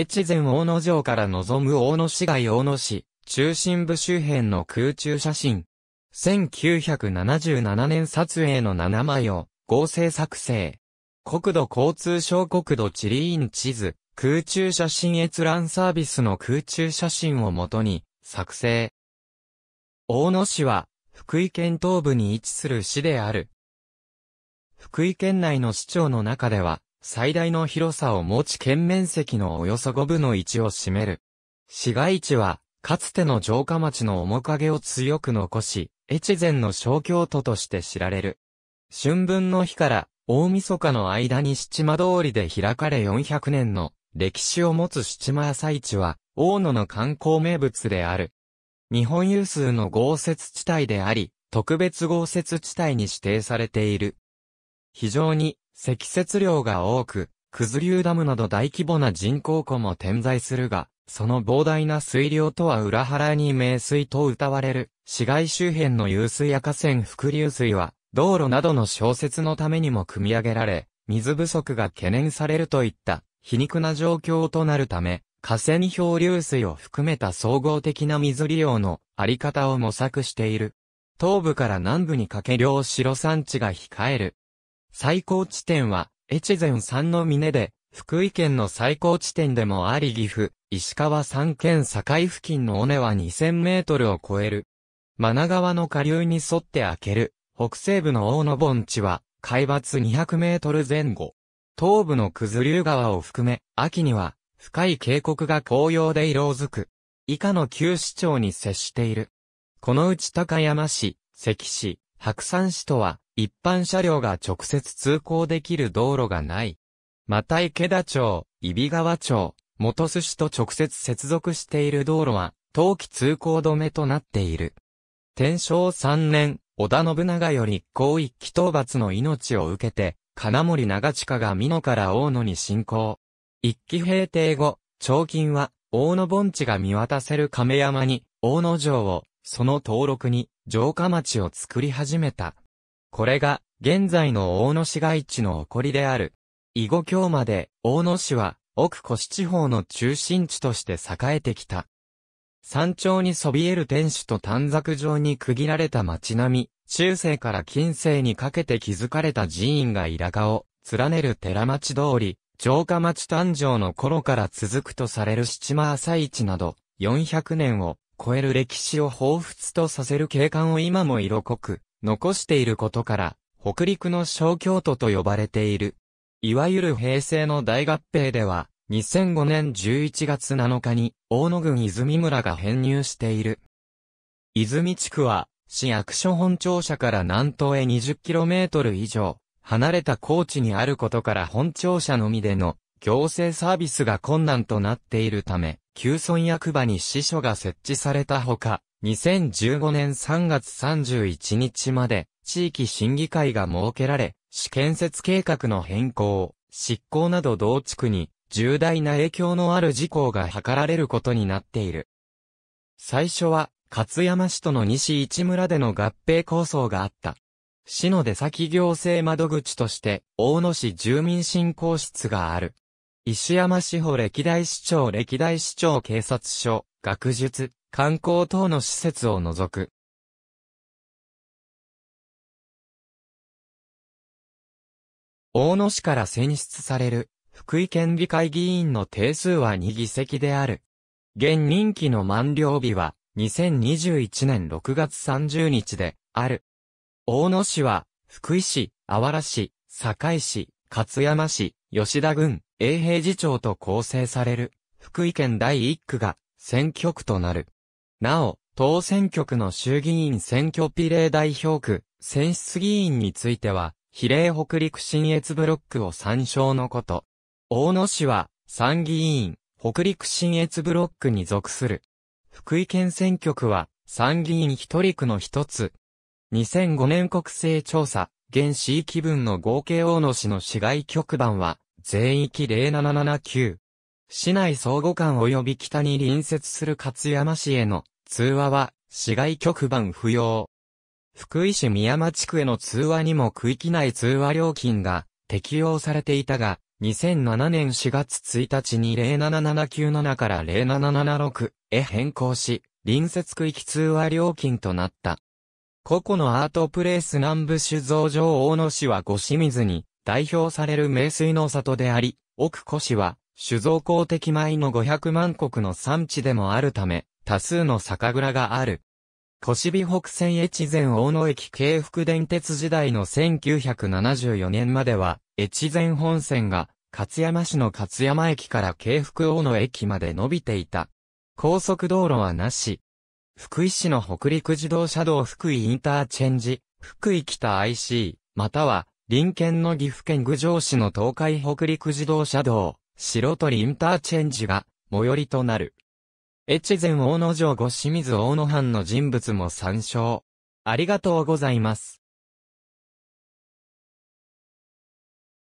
越前大野城から望む大野市街大野市、中心部周辺の空中写真。1977年撮影の7枚を合成作成。国土交通省国土地理院地図、空中写真閲覧サービスの空中写真をもとに作成。大野市は福井県東部に位置する市である。福井県内の市長の中では最大の広さを持ち県面積のおよそ5分の1を占める。市街地は、かつての城下町の面影を強く残し、越前の小京都として知られる。春分の日から大晦日の間に七間通りで開かれ400年の歴史を持つ七間朝市は、大野の観光名物である。日本有数の豪雪地帯であり、特別豪雪地帯に指定されている。非常に積雪量が多く、九流ダムなど大規模な人工湖も点在するが、その膨大な水量とは裏腹に名水と謳われる、市街周辺の湧水や河川伏流水は、道路などの小説のためにも組み上げられ、水不足が懸念されるといった皮肉な状況となるため、河川漂流水を含めた総合的な水利用のあり方を模索している。東部から南部にかけ両白山地が控える最高地点は、越前三の峰で、福井県の最高地点でもあり岐阜、石川三県境付近の尾根は2000メートルを超える。真名川の下流に沿って開ける、北西部の大野盆地は、海抜200メートル前後。東部の九頭竜川を含め、秋には、深い渓谷が紅葉で色づく。以下の旧市町に接している。このうち高山市、関市、白山市とは、一般車両が直接通行できる道路がない。また池田町、伊比川町、元須市と直接接続している道路は、冬季通行止めとなっている。天正3年、織田信長より広域討伐の命を受けて、金森長近が美濃から大野に進行。一期平定後、長金は、大野盆地が見渡せる亀山に、大野城を、その登録に城下町を作り始めた。これが、現在の大野市街地の起こりである。囲碁郷まで、大野市は、奥越地方の中心地として栄えてきた。山頂にそびえる天守と短冊状に区切られた町並み、中世から近世にかけて築かれた寺院がイラカを連ねる寺町通り、城下町誕生の頃から続くとされる七間朝市など、400年を超える歴史を彷彿とさせる景観を今も色濃く残していることから、北陸の小京都と呼ばれている。いわゆる平成の大合併では、2005年11月7日に大野郡泉村が編入している。泉地区は、市役所本庁舎から南東へ 20km 以上、離れた高地にあることから本庁舎のみでの行政サービスが困難となっているため、旧村役場に支所が設置されたほか、2015年3月31日まで、地域審議会が設けられ、市建設計画の変更、執行など同地区に重大な影響のある事項が図られることになっている。最初は、勝山市との西市村での合併構想があった。市の出先行政窓口として、大野市住民振興室がある。石山志保歴代市長歴代市長警察署、学術、観光等の施設を除く。大野市から選出される、福井県議会議員の定数は2議席である。現任期の満了日は、2021年6月30日で、ある。大野市は、福井市、あわら市、堺市、勝山市、吉田軍、永平次長と構成される、福井県第一区が、選挙区となる。なお、当選挙区の衆議院選挙比例代表区、選出議員については、比例北陸新越ブロックを参照のこと。大野市は、参議院、北陸新越ブロックに属する。福井県選挙区は、参議院一人区の一つ。2005年国勢調査、現市域分の合計大野市の市外局番は、全域0779。市内相互間及び北に隣接する勝山市への通話は、市外局番不要。福井市宮間地区への通話にも区域内通話料金が適用されていたが、2007年4月1日に07797から0 7 7 6へ変更し、隣接区域通話料金となった。個々のアートプレイス南部酒造場大野市は五清水に代表される名水の里であり、奥古市は酒造公的米の500万石の産地でもあるため、多数の酒蔵がある。古市美北線越前大野駅京福電鉄時代の1974年までは、越前本線が勝山市の勝山駅から京福大野駅まで伸びていた。高速道路はなし、福井市の北陸自動車道福井インターチェンジ、福井北 IC、または、林県の岐阜県郡上市の東海北陸自動車道、白鳥インターチェンジが、最寄りとなる。越前大野城後清水大野藩の人物も参照。ありがとうございます。